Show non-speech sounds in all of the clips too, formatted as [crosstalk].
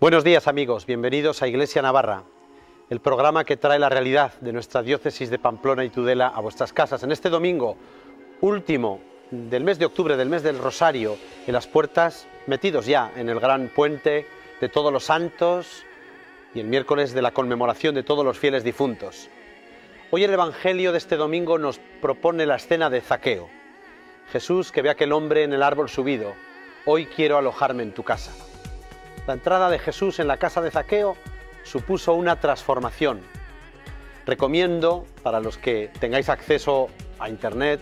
Buenos días amigos, bienvenidos a Iglesia Navarra, el programa que trae la realidad de nuestra diócesis de Pamplona y Tudela a vuestras casas. En este domingo último del mes de octubre, del mes del Rosario, en las puertas, metidos ya en el gran puente de todos los santos y el miércoles de la conmemoración de todos los fieles difuntos. Hoy el Evangelio de este domingo nos propone la escena de Zaqueo. Jesús que ve a aquel hombre en el árbol subido, hoy quiero alojarme en tu casa. La entrada de Jesús en la casa de Zaqueo supuso una transformación. Recomiendo, para los que tengáis acceso a Internet,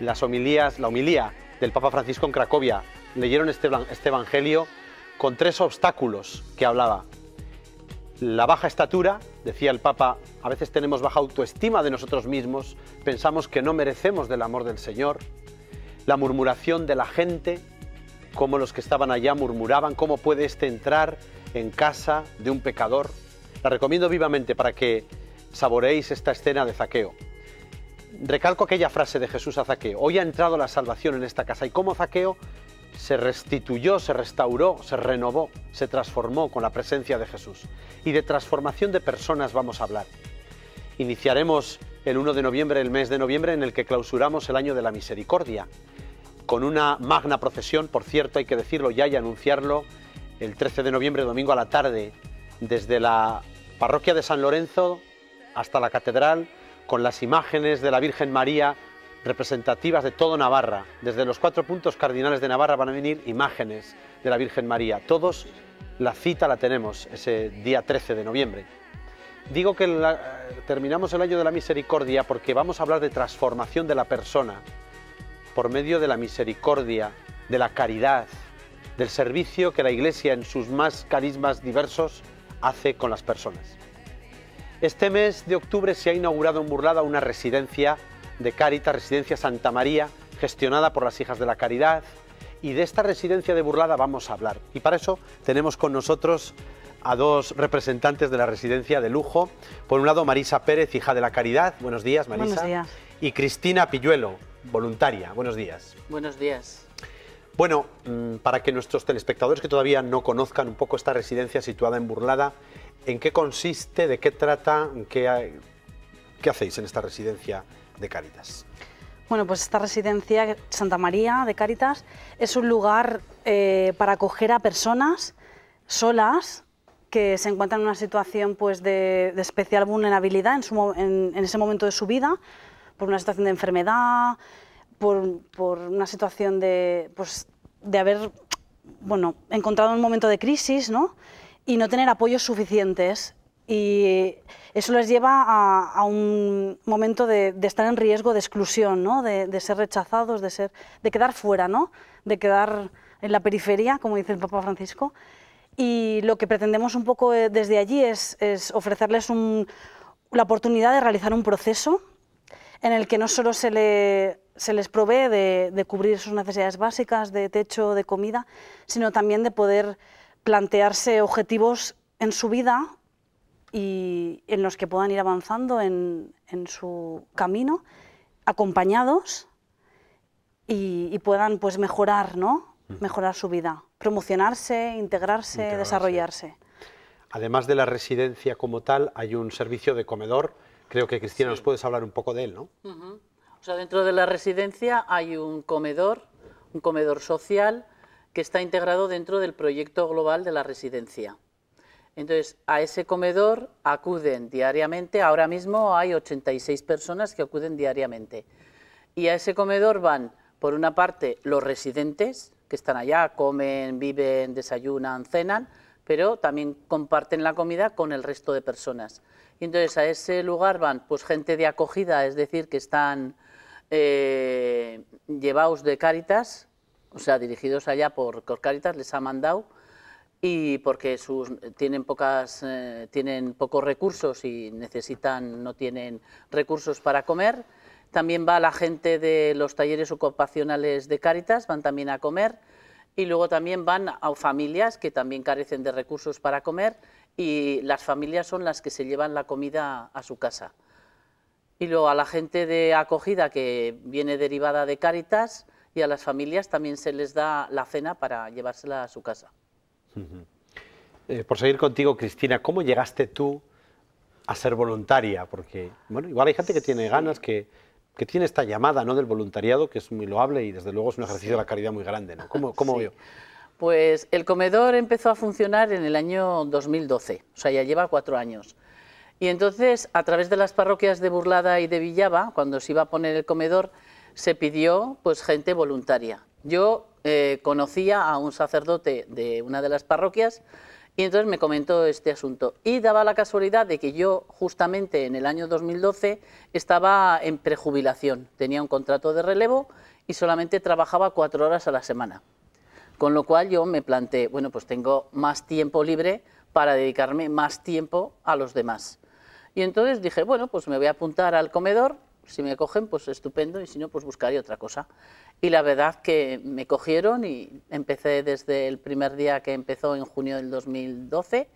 las homilías, la homilía del Papa Francisco en Cracovia. Leyeron este, este Evangelio con tres obstáculos que hablaba. La baja estatura, decía el Papa, a veces tenemos baja autoestima de nosotros mismos, pensamos que no merecemos del amor del Señor. La murmuración de la gente, cómo los que estaban allá murmuraban, cómo puede este entrar en casa de un pecador. La recomiendo vivamente para que saboreéis esta escena de Zaqueo. Recalco aquella frase de Jesús a Zaqueo, hoy ha entrado la salvación en esta casa y cómo Zaqueo se restituyó, se restauró, se renovó, se transformó con la presencia de Jesús. Y de transformación de personas vamos a hablar. Iniciaremos el 1 de noviembre, el mes de noviembre en el que clausuramos el año de la misericordia con una magna procesión, por cierto, hay que decirlo ya y anunciarlo, el 13 de noviembre, domingo a la tarde, desde la parroquia de San Lorenzo hasta la catedral, con las imágenes de la Virgen María representativas de todo Navarra. Desde los cuatro puntos cardinales de Navarra van a venir imágenes de la Virgen María. Todos la cita la tenemos ese día 13 de noviembre. Digo que terminamos el año de la misericordia porque vamos a hablar de transformación de la persona por medio de la misericordia, de la caridad, del servicio que la Iglesia en sus más carismas diversos hace con las personas. Este mes de octubre se ha inaugurado en Burlada una residencia de Caritas, Residencia Santa María, gestionada por las Hijas de la Caridad, y de esta residencia de Burlada vamos a hablar. Y para eso tenemos con nosotros a dos representantes de la residencia de lujo. Por un lado, Marisa Pérez, hija de la Caridad. Buenos días, Marisa. Buenos días. Y Cristina Pilluelo, voluntaria. Buenos días. Buenos días. Bueno, mm, para que nuestros telespectadores que todavía no conozcan un poco esta residencia situada en Burlada, ¿en qué consiste, de qué trata, qué, qué hacéis en esta residencia de Cáritas? Bueno, pues esta residencia Santa María de Cáritas es un lugar eh, para acoger a personas solas que se encuentran en una situación pues, de, especial vulnerabilidad en ese momento de su vida, por una situación de enfermedad, por, una situación de, pues, de haber bueno, encontrado un momento de crisis y no tener apoyos suficientes. Y eso les lleva a, un momento de, estar en riesgo de exclusión, de, ser rechazados, de, ser, de quedar fuera, ¿no? de quedar en la periferia, como dice el Papa Francisco. Y lo que pretendemos un poco eh, desde allí es, ofrecerles la oportunidad de realizar un proceso en el que no solo se, les provee de, cubrir sus necesidades básicas de techo, de comida, sino también de poder plantearse objetivos en su vida y en los que puedan ir avanzando en, su camino, acompañados y, puedan pues mejorar, ¿no? Mm. mejorar su vida, promocionarse, integrarse. desarrollarse. Además de la residencia como tal, hay un servicio de comedor Creo que Cristina nos puedes hablar un poco de él, ¿no? O sea, dentro de la residencia hay un comedor, un comedor social que está integrado dentro del proyecto global de la residencia. Entonces, a ese comedor acuden diariamente, ahora mismo hay 86 personas que acuden diariamente. Y a ese comedor van, por una parte, los residentes, que están allá, comen, viven, desayunan, cenan, pero también comparten la comida con el resto de personas. Y entonces a ese lugar van pues gente de acogida, es decir, que están eh, llevados de Cáritas, o sea, dirigidos allá por, Cáritas, les ha mandado, y porque tienen, eh, tienen pocos recursos y necesitan, no tienen recursos para comer. También va la gente de los talleres ocupacionales de Cáritas, van también a comer. Y luego también van a familias que también carecen de recursos para comer y las familias son las que se llevan la comida a su casa. Y luego a la gente de acogida que viene derivada de Cáritas y a las familias también se les da la cena para llevársela a su casa. Eh, por seguir contigo, Cristina, ¿cómo llegaste tú a ser voluntaria? Porque, bueno, igual hay gente que tiene ganas, que, tiene esta llamada ¿no? del voluntariado, que es muy loable y desde luego es un ejercicio de la caridad muy grande. ¿no? ¿Cómo, cómo pues el comedor empezó a funcionar en el año 2012, o sea, ya lleva cuatro años. Y entonces, a través de las parroquias de Burlada y de Villaba, cuando se iba a poner el comedor, se pidió pues gente voluntaria. Yo eh, conocía a un sacerdote de una de las parroquias y entonces me comentó este asunto. Y daba la casualidad de que yo, justamente en el año 2012, estaba en prejubilación. Tenía un contrato de relevo y solamente trabajaba cuatro horas a la semana. Con lo cual yo me planteé, bueno, pues tengo más tiempo libre para dedicarme más tiempo a los demás. Y entonces dije, bueno, pues me voy a apuntar al comedor, si me cogen, pues estupendo, y si no, pues buscaré otra cosa. Y la verdad que me cogieron y empecé desde el primer día que empezó en junio del 2012,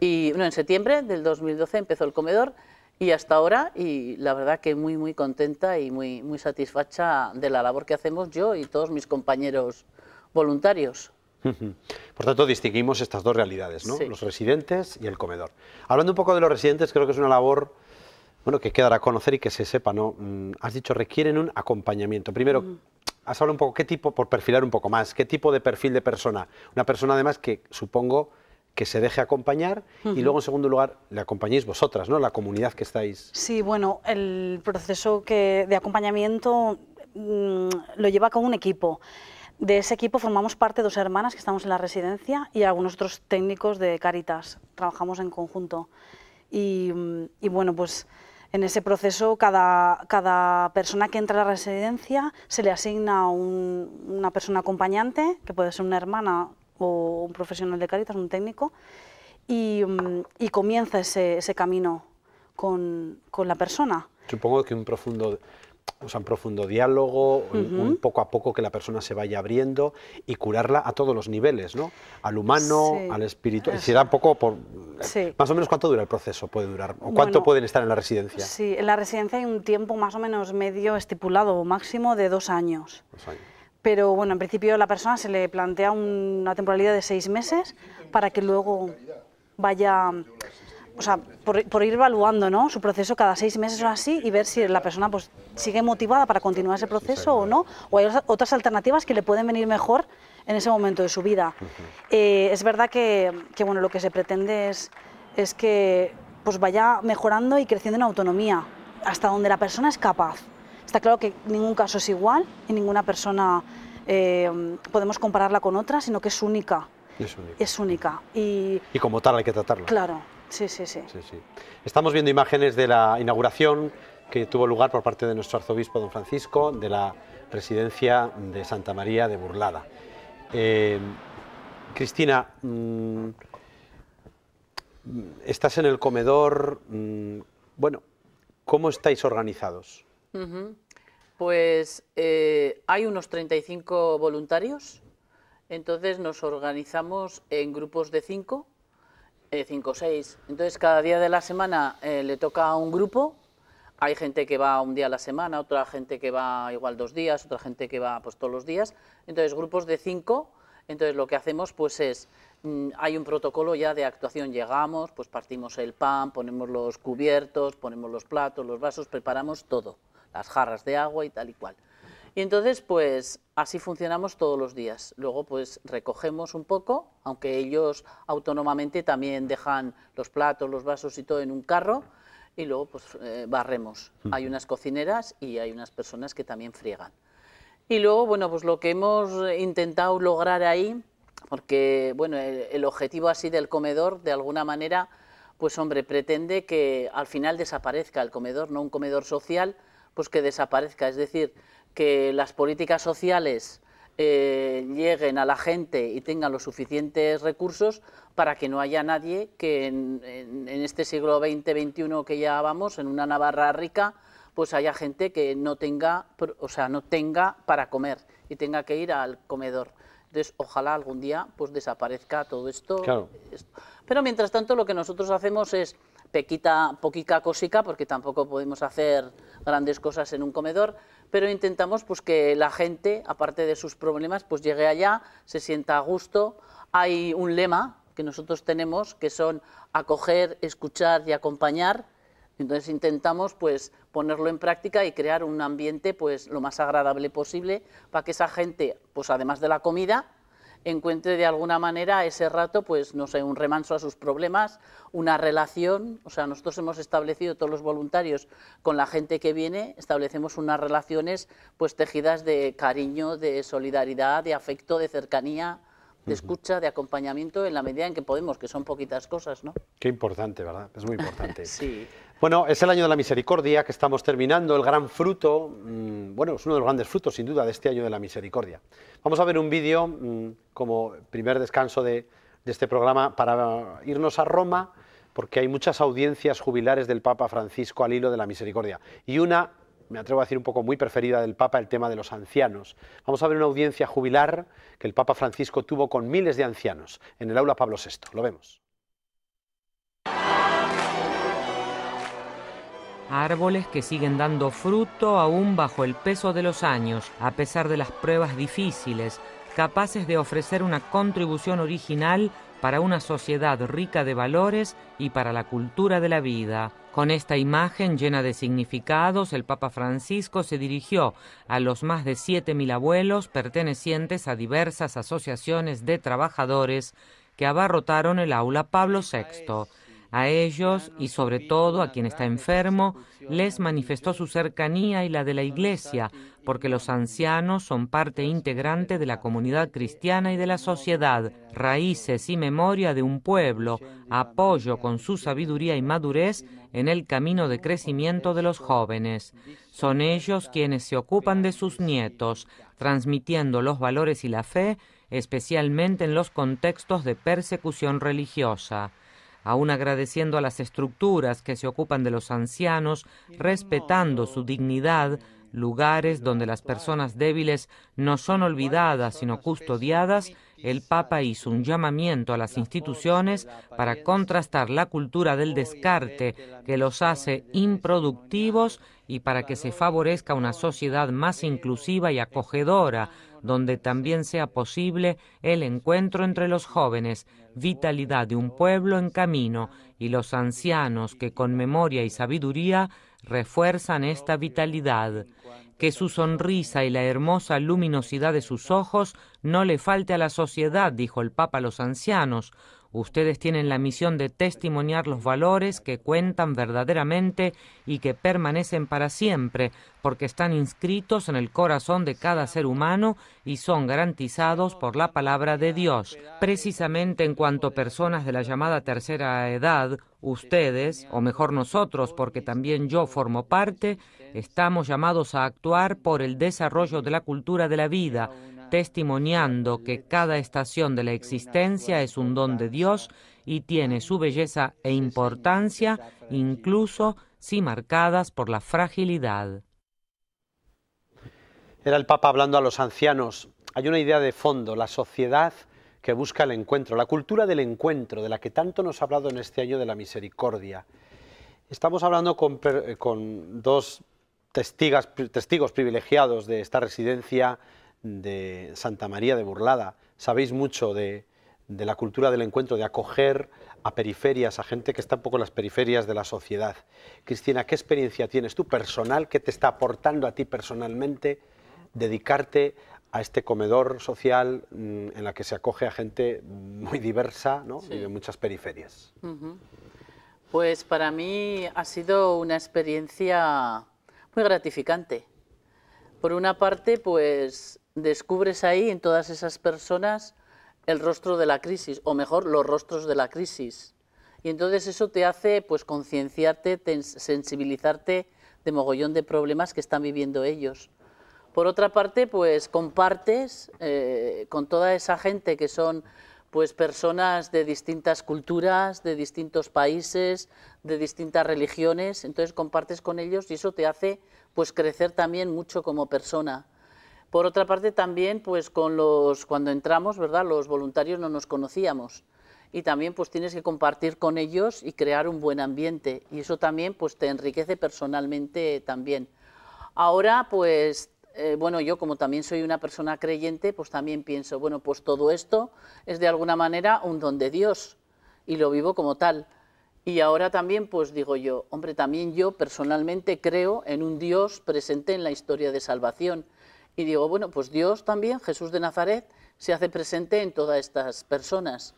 y bueno en septiembre del 2012 empezó el comedor, y hasta ahora, y la verdad que muy, muy contenta y muy, muy satisfecha de la labor que hacemos yo y todos mis compañeros voluntarios. Por tanto, distinguimos estas dos realidades, ¿no? los residentes y el comedor. Hablando un poco de los residentes, creo que es una labor bueno, que quedará a conocer y que se sepa. ¿no? Mm, has dicho, requieren un acompañamiento. Primero, has hablado un poco, ¿qué tipo, por perfilar un poco más, qué tipo de perfil de persona? Una persona, además, que supongo que se deje acompañar y luego en segundo lugar le acompañéis vosotras, ¿no? La comunidad que estáis. Sí, bueno, el proceso de acompañamiento mm, lo lleva con un equipo. De ese equipo formamos parte dos hermanas que estamos en la residencia y algunos otros técnicos de Caritas. Trabajamos en conjunto. Mm, y, bueno, pues en ese proceso cada, cada, persona que entra a la residencia se le asigna un, una persona acompañante, que puede ser una hermana o un profesional de Caritas, un técnico, y, mm, comienza ese, camino con, con la persona. Supongo que un profundo o sea, un profundo diálogo, un poco a poco que la persona se vaya abriendo y curarla a todos los niveles, ¿no? Al humano, al espiritual. Ah. Se da poco por... Más o menos cuánto dura el proceso, puede durar, o cuánto pueden estar en la residencia. Sí, en la residencia hay un tiempo más o menos medio estipulado, máximo de dos años. Dos años. Pero bueno, en principio la persona se le plantea una temporalidad de seis meses para que luego vaya o sea, por, ir evaluando su proceso cada seis meses o así y ver si la persona pues, sigue motivada para continuar ese proceso o no, o hay otras alternativas que le pueden venir mejor en ese momento de su vida. Eh, es verdad que, bueno, lo que se pretende es, que pues, vaya mejorando y creciendo en autonomía, hasta donde la persona es capaz. Está claro que ningún caso es igual y ninguna persona eh, podemos compararla con otra, sino que es única. Es única. Y, y como tal hay que tratarla. Claro. Sí, sí, sí. Estamos viendo imágenes de la inauguración que tuvo lugar por parte de nuestro arzobispo don Francisco de la residencia de Santa María de Burlada. Eh, Cristina, mm, estás en el comedor, mm, bueno, ¿cómo estáis organizados? Pues eh, hay unos 35 voluntarios, entonces nos organizamos en grupos de cinco eh, cinco o seis. Entonces, cada día de la semana eh, le toca a un grupo. Hay gente que va un día a la semana, otra gente que va igual dos días, otra gente que va pues todos los días. Entonces, grupos de cinco. Entonces, lo que hacemos pues es, mm, hay un protocolo ya de actuación. Llegamos, pues partimos el pan, ponemos los cubiertos, ponemos los platos, los vasos, preparamos todo. Las jarras de agua y tal y cual. Y entonces, pues así funcionamos todos los días. Luego, pues recogemos un poco, aunque ellos autónomamente también dejan los platos, los vasos y todo en un carro, y luego pues eh, barremos. Hay unas cocineras y hay unas personas que también friegan. Y luego, bueno, pues lo que hemos intentado lograr ahí, porque, bueno, el objetivo así del comedor, de alguna manera, pues hombre, pretende que al final desaparezca el comedor, no un comedor social, pues que desaparezca. Es decir, que las políticas sociales eh, lleguen a la gente y tengan los suficientes recursos para que no haya nadie que en, este siglo XX-XXI que ya vamos, en una Navarra rica, pues haya gente que no tenga, o sea, no tenga para comer y tenga que ir al comedor. Entonces, ojalá algún día pues desaparezca todo esto. Pero mientras tanto, lo que nosotros hacemos es pequita, poquita, cosica, porque tampoco podemos hacer grandes cosas en un comedor, pero intentamos pues, que la gente, aparte de sus problemas, pues llegue allá, se sienta a gusto. Hay un lema que nosotros tenemos, que son acoger, escuchar y acompañar. Entonces intentamos pues, ponerlo en práctica y crear un ambiente pues, lo más agradable posible para que esa gente, pues, además de la comida, encuentre de alguna manera ese rato, pues no sé, un remanso a sus problemas, una relación, o sea, nosotros hemos establecido todos los voluntarios con la gente que viene, establecemos unas relaciones pues tejidas de cariño, de solidaridad, de afecto, de cercanía, de escucha, de acompañamiento en la medida en que podemos, que son poquitas cosas, ¿no? Qué importante, ¿verdad? Es muy importante. [laughs] sí. Bueno, es el año de la misericordia que estamos terminando, el gran fruto, mm, bueno, es uno de los grandes frutos sin duda de este año de la misericordia. Vamos a ver un vídeo mm, como primer descanso de este programa para irnos a Roma, porque hay muchas audiencias jubilares del Papa Francisco al hilo de la misericordia. Y una, me atrevo a decir un poco muy preferida del Papa, el tema de los ancianos. Vamos a ver una audiencia jubilar que el Papa Francisco tuvo con miles de ancianos en el aula Pablo VI. Lo vemos. árboles que siguen dando fruto aún bajo el peso de los años, a pesar de las pruebas difíciles, capaces de ofrecer una contribución original para una sociedad rica de valores y para la cultura de la vida. Con esta imagen llena de significados, el Papa Francisco se dirigió a los más de 7.000 abuelos pertenecientes a diversas asociaciones de trabajadores que abarrotaron el aula Pablo VI. A ellos y sobre todo a quien está enfermo, les manifestó su cercanía y la de la Iglesia, porque los ancianos son parte integrante de la comunidad cristiana y de la sociedad, raíces y memoria de un pueblo, apoyo con su sabiduría y madurez en el camino de crecimiento de los jóvenes. Son ellos quienes se ocupan de sus nietos, transmitiendo los valores y la fe, especialmente en los contextos de persecución religiosa aún agradeciendo a las estructuras que se ocupan de los ancianos, respetando su dignidad, lugares donde las personas débiles no son olvidadas sino custodiadas, el Papa hizo un llamamiento a las instituciones para contrastar la cultura del descarte que los hace improductivos y para que se favorezca una sociedad más inclusiva y acogedora, donde también sea posible el encuentro entre los jóvenes, vitalidad de un pueblo en camino y los ancianos que con memoria y sabiduría refuerzan esta vitalidad. Que su sonrisa y la hermosa luminosidad de sus ojos no le falte a la sociedad, dijo el Papa a los ancianos, Ustedes tienen la misión de testimoniar los valores que cuentan verdaderamente y que permanecen para siempre, porque están inscritos en el corazón de cada ser humano y son garantizados por la palabra de Dios. Precisamente en cuanto personas de la llamada tercera edad, ustedes, o mejor nosotros, porque también yo formo parte, estamos llamados a actuar por el desarrollo de la cultura de la vida, testimoniando que cada estación de la existencia es un don de Dios y tiene su belleza e importancia, incluso si marcadas por la fragilidad. Era el Papa hablando a los ancianos. Hay una idea de fondo, la sociedad que busca el encuentro, la cultura del encuentro, de la que tanto nos ha hablado en este año de la misericordia. Estamos hablando con, eh, dos testigos privilegiados de esta residencia de Santa María de Burlada, sabéis mucho de, la cultura del encuentro, de acoger a periferias, a gente que está un poco en las periferias de la sociedad. Cristina, ¿qué experiencia tienes tú personal? ¿Qué te está aportando a ti personalmente dedicarte a este comedor social mm, en la que se acoge a gente muy diversa y de muchas periferias? Pues para mí ha sido una experiencia muy gratificante. Por una parte, pues descubres ahí en todas esas personas el rostro de la crisis, o mejor, los rostros de la crisis. Y entonces eso te hace pues concienciarte, sensibilizarte de mogollón de problemas que están viviendo ellos. Por otra parte, pues compartes eh, con toda esa gente que son pues personas de distintas culturas, de distintos países, de distintas religiones, entonces compartes con ellos y eso te hace pues crecer también mucho como persona. Por otra parte, también, pues con los, cuando entramos, ¿verdad? Los voluntarios no nos conocíamos y también pues tienes que compartir con ellos y crear un buen ambiente y eso también pues te enriquece personalmente también. Ahora pues eh, bueno, yo como también soy una persona creyente, pues también pienso, bueno, pues todo esto es de alguna manera un don de Dios y lo vivo como tal. Y ahora también, pues digo yo, hombre, también yo personalmente creo en un Dios presente en la historia de salvación y digo, bueno, pues Dios también, Jesús de Nazaret, se hace presente en todas estas personas.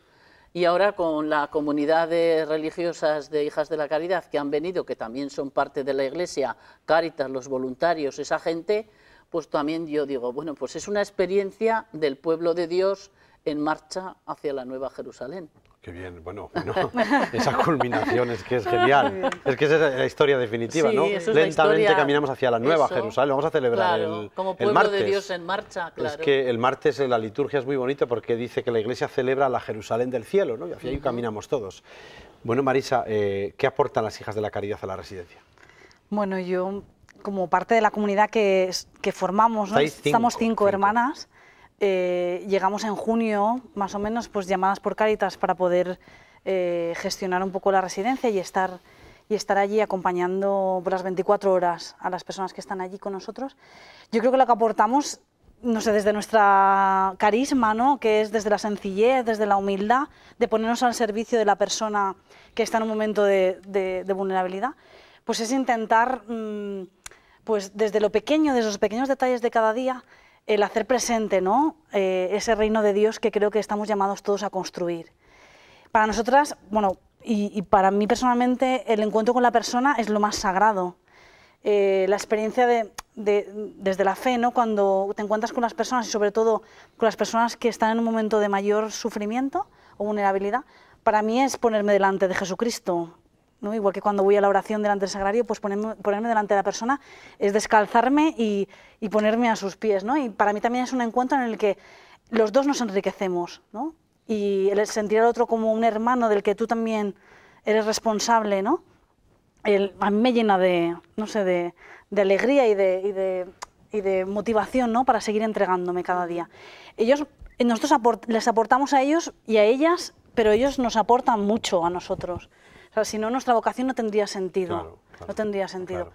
Y ahora con la comunidad de religiosas de Hijas de la Caridad que han venido, que también son parte de la Iglesia, Cáritas, los voluntarios, esa gente, pues también yo digo, bueno, pues es una experiencia del pueblo de Dios en marcha hacia la Nueva Jerusalén. Qué bien, bueno, [laughs] esa culminación es que es genial. Es que es la historia definitiva, ¿no? Lentamente caminamos hacia la nueva Jerusalén, vamos a celebrar el, como pueblo el de Dios en marcha, claro. Es que el martes eh, la liturgia es muy bonita porque dice que la iglesia celebra la Jerusalén del cielo, ¿no? Y hacia ahí caminamos todos. Bueno, Marisa, eh, ¿qué aportan las hijas de la caridad a la residencia? Bueno, yo, como parte de la comunidad que, formamos, ¿no? estamos cinco, hermanas. Eh, llegamos en junio, más o menos, pues, llamadas por Cáritas para poder eh, gestionar un poco la residencia y estar, y estar allí acompañando por las 24 horas a las personas que están allí con nosotros. Yo creo que lo que aportamos, no sé, desde nuestra carisma, que es desde la sencillez, desde la humildad, de ponernos al servicio de la persona que está en un momento de, vulnerabilidad, pues es intentar, mm, pues, desde lo pequeño, desde los pequeños detalles de cada día, el hacer presente ¿no? Eh, ese reino de Dios que creo que estamos llamados todos a construir. Para nosotras, bueno, y, para mí personalmente, el encuentro con la persona es lo más sagrado. Eh, la experiencia desde la fe, ¿no? cuando te encuentras con las personas y sobre todo con las personas que están en un momento de mayor sufrimiento o vulnerabilidad, para mí es ponerme delante de Jesucristo, Igual que cuando voy a la oración delante del sagrario, pues ponerme, delante de la persona es descalzarme y, ponerme a sus pies, ¿no? Y para mí también es un encuentro en el que los dos nos enriquecemos, ¿no? Y el sentir al otro como un hermano del que tú también eres responsable, ¿no? a mí me llena de, no sé, de, alegría y de, motivación, ¿no? Para seguir entregándome cada día. Ellos, nosotros les aportamos a ellos y a ellas, pero ellos nos aportan mucho a nosotros si no, nuestra vocación no tendría sentido. no tendría sentido.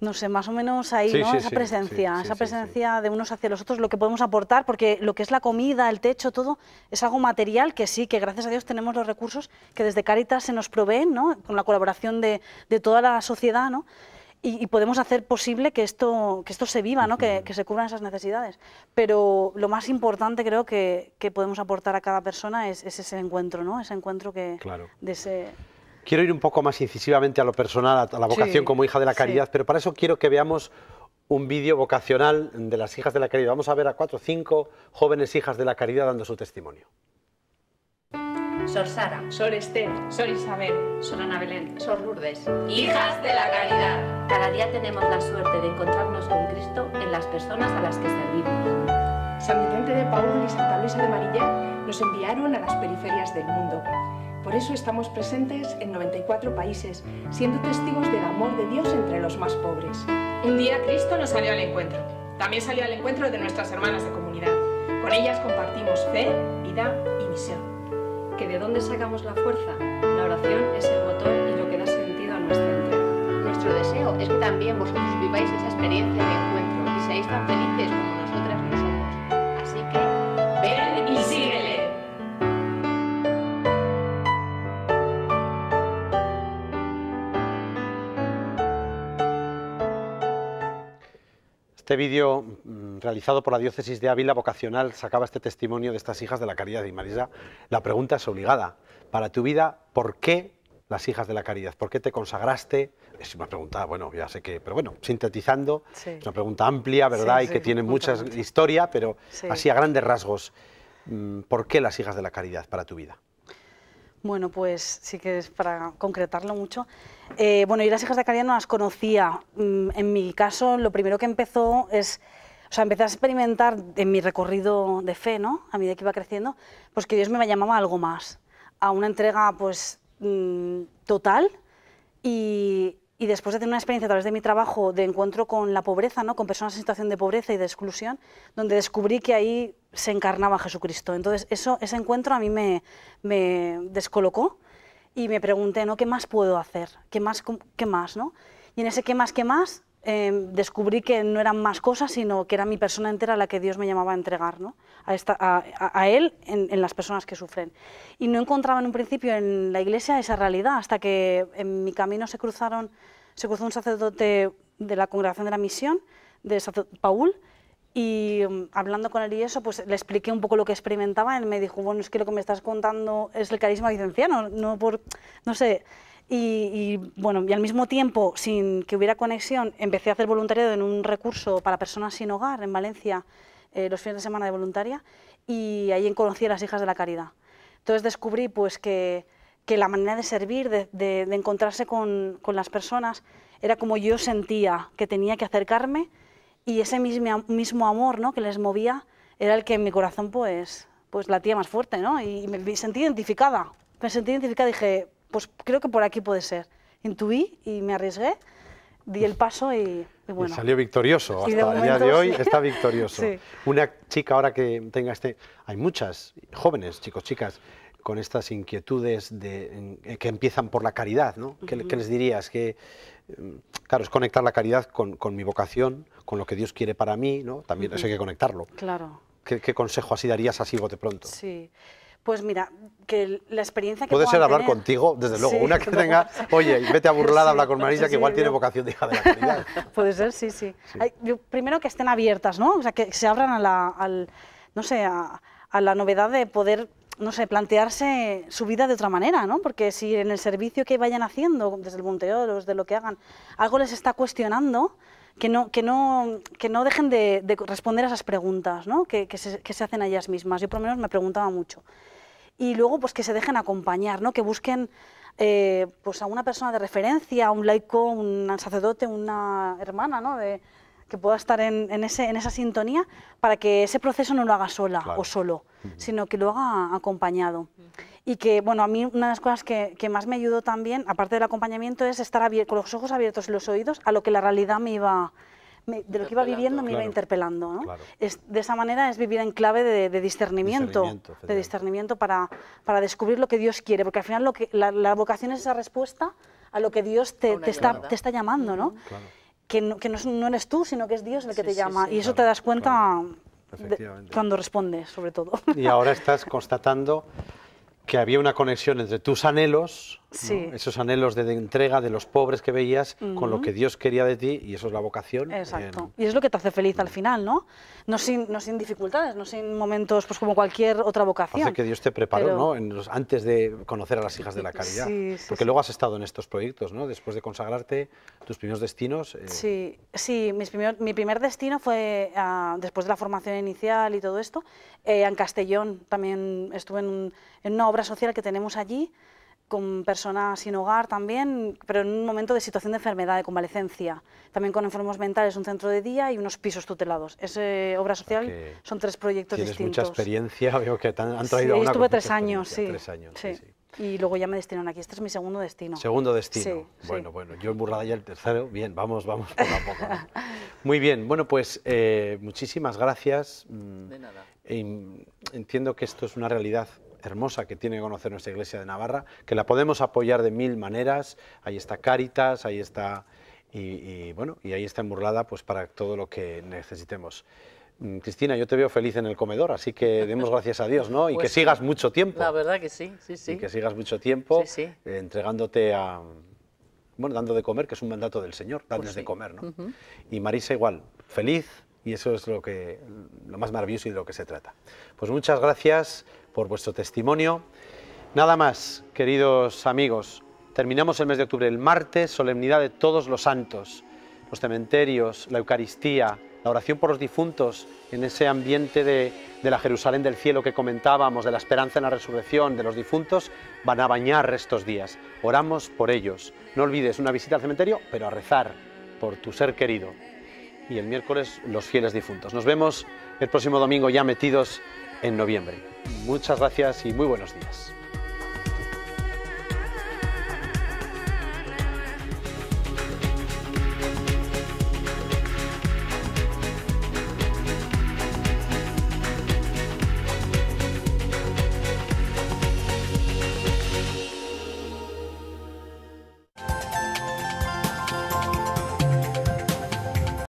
No sé, más o menos ahí, ¿no? esa presencia, esa presencia de unos hacia los otros, lo que podemos aportar, porque lo que es la comida, el techo, todo, es algo material que sí, que gracias a Dios tenemos los recursos que desde Caritas se nos proveen, ¿no? Con la colaboración de, toda la sociedad, ¿no? Y, podemos hacer posible que esto, que esto se viva, ¿no? que, se cubran esas necesidades. Pero lo más importante creo que, podemos aportar a cada persona es, ese encuentro, ¿no? ese encuentro que, claro. de ese... Quiero ir un poco más incisivamente a lo personal, a la vocación como hija de la caridad, pero para eso quiero que veamos un vídeo vocacional de las hijas de la caridad. Vamos a ver a cuatro o cinco jóvenes hijas de la caridad dando su testimonio. Sor Sara, Sor Esther, Sor Isabel, Sor Ana Belén, Sor Lourdes. Hijas de la caridad. Cada día tenemos la suerte de encontrarnos con Cristo en las personas a las que servimos. San Vicente de Paul y Santa Luisa de Marillán nos enviaron a las periferias del mundo por eso estamos presentes en 94 países, siendo testigos del amor de Dios entre los más pobres. Un día Cristo nos salió al encuentro. También salió al encuentro de nuestras hermanas de comunidad. Con ellas compartimos fe, vida y misión. ¿Que de dónde sacamos la fuerza? La oración es el motor y lo que da sentido a nuestra entrega. Nuestro deseo es que también vosotros viváis esa experiencia de encuentro y seáis tan felices como Este vídeo mm, realizado por la diócesis de Ávila vocacional sacaba este testimonio de estas hijas de la caridad. Y Marisa, la pregunta es obligada. Para tu vida, ¿por qué las hijas de la caridad? ¿Por qué te consagraste? Es una pregunta, bueno, ya sé que, pero bueno, sintetizando, es una pregunta amplia, ¿verdad? y que tiene mucha historia, pero así a grandes rasgos, mm, ¿por qué las hijas de la caridad para tu vida? Bueno, pues sí que es para concretarlo mucho. Eh, bueno, yo las hijas de Caridad no las conocía. Mm, en mi caso, lo primero que empezó es, o sea, empecé a experimentar en mi recorrido de fe, ¿no? A medida que iba creciendo, pues que Dios me llamaba a algo más, a una entrega, pues, mm, total y y después de tener una experiencia a través de mi trabajo de encuentro con la pobreza, ¿no? con personas en situación de pobreza y de exclusión, donde descubrí que ahí se encarnaba Jesucristo. Entonces, eso, ese encuentro a mí me, descolocó y me pregunté, ¿no? ¿qué más puedo hacer? ¿Qué más? ¿Qué más? ¿no? Y en ese qué más, qué más, Em, descubrí que no eran más cosas, sino que era mi persona entera la que Dios me llamaba a entregar ¿no? a, esta, a, Él en, las personas que sufren. Y no encontraba en un principio en la iglesia esa realidad, hasta que en mi camino se, cruzaron, se cruzó un sacerdote de la Congregación de la Misión, de Paul, y mm, hablando con él y eso, pues le expliqué un poco lo que experimentaba. Él me dijo, bueno, es que lo que me estás contando es el carisma vicenciano, no por, no sé, y, bueno, y al mismo tiempo, sin que hubiera conexión, empecé a hacer voluntariado en un recurso para personas sin hogar en Valencia, eh, los fines de semana de voluntaria, y ahí conocí a las hijas de la caridad. Entonces descubrí pues que, la manera de servir, de, encontrarse con, las personas, era como yo sentía que tenía que acercarme y ese mismo, mismo amor ¿no? que les movía era el que en mi corazón pues, pues latía más fuerte ¿no? y me sentí identificada. Me sentí identificada y dije, pues creo que por aquí puede ser. Intuí y me arriesgué, di el paso y, bueno. salió victorioso, hasta el día de hoy está [laughs] victorioso. Una chica ahora que tenga este, hay muchas jóvenes, chicos, chicas, con estas inquietudes de, eh, que empiezan por la caridad, ¿no? ¿Qué, les dirías? Que, mm, claro, es conectar la caridad con, mi vocación, con lo que Dios quiere para mí, ¿no? También eso hay que conectarlo. Claro. ¿Qué, consejo así darías así de pronto? Sí, pues mira, que la experiencia que Puede ser hablar contigo, desde luego. una que [laughs] tenga, oye, vete a burlar, habla con Marisa, que igual tiene vocación de hija de la [laughs] Puede ser, sí, sí. primero que estén abiertas, ¿no? O sea, que se abran a la, no sé, a, la novedad de poder no sé, plantearse su vida de otra manera, ¿no? Porque si en el servicio que vayan haciendo, desde el monteo desde lo que hagan, algo les está cuestionando, que no, que no, que no dejen de, responder a esas preguntas ¿no? que, que, se, que, se, hacen a ellas mismas. Yo por lo menos me preguntaba mucho. Y luego pues que se dejen acompañar, ¿no? que busquen eh, pues a una persona de referencia, un laico, un sacerdote, una hermana, ¿no? de, que pueda estar en, en, ese, en, esa sintonía para que ese proceso no lo haga sola o solo, sino que lo haga acompañado y que, bueno, a mí una de las cosas que, más me ayudó también, aparte del acompañamiento, es estar con los ojos abiertos y los oídos a lo que la realidad me iba, de lo que iba viviendo me iba interpelando. ¿no? Es, de esa manera es vivir en clave de, discernimiento, de discernimiento para, para descubrir lo que Dios quiere, porque al final lo que, la, vocación es esa respuesta a lo que Dios te, está, te está llamando, ¿no? Claro. Que, no, que no, eres tú, sino que es Dios el que te llama. y eso te das cuenta cuando respondes, sobre todo. Y ahora estás constatando que había una conexión entre tus anhelos Sí. Esos anhelos de, entrega de los pobres que veías con lo que Dios quería de ti y eso es la vocación. Exacto. Em, y es lo que te hace feliz al final, ¿no? No sin, no sin dificultades, no sin momentos pues como cualquier otra vocación. Hace que Dios te preparó, ¿no? antes de conocer a las hijas de la caridad. Sí, porque luego has estado en estos proyectos, ¿no? Después de consagrarte, tus primeros destinos. Eh. Sí, sí. Mis mi primer destino fue, ah, después de la formación inicial y todo esto, eh, en Castellón. También estuve en, en una obra social que tenemos allí con personas sin hogar también, pero en un momento de situación de enfermedad, de convalecencia. También con enfermos mentales, un centro de día y unos pisos tutelados. Es obra social, son tres proyectos distintos. Tienes mucha experiencia, [laughs] veo que han, traído sí, estuve tres años, sí. tres años, sí. Y luego ya me destinaron aquí. Este es mi segundo destino. Segundo destino. bueno, bueno. Yo en Burrada ya el tercero. Bien, vamos, vamos poco a poco. [laughs] Muy bien. Bueno, pues eh, muchísimas gracias. Mm, de nada. Em, entiendo que esto es una realidad hermosa que tiene que conocer nuestra Iglesia de Navarra, que la podemos apoyar de mil maneras. Ahí está Cáritas, ahí está y, bueno, y ahí está emburlada... pues para todo lo que necesitemos. Mm, Cristina, yo te veo feliz en el comedor, así que demos gracias a Dios, ¿no? Y [laughs] que pues sigas mucho tiempo. La verdad que sí, sí, sí. Y que sigas mucho tiempo entregándote a... Bueno, dando de comer, que es un mandato del Señor, darles pues de comer, ¿no? Y Marisa igual, feliz, y eso es lo, que, lo más maravilloso y de lo que se trata. Pues muchas gracias por vuestro testimonio. Nada más, queridos amigos. Terminamos el mes de octubre, el martes, solemnidad de todos los santos, los cementerios, la Eucaristía, la oración por los difuntos, en ese ambiente de, la Jerusalén del cielo que comentábamos, de la esperanza en la resurrección de los difuntos, van a bañar estos días. Oramos por ellos. No olvides una visita al cementerio, pero a rezar por tu ser querido. Y el miércoles los fieles difuntos. Nos vemos el próximo domingo ya metidos en noviembre. Muchas gracias y muy buenos días.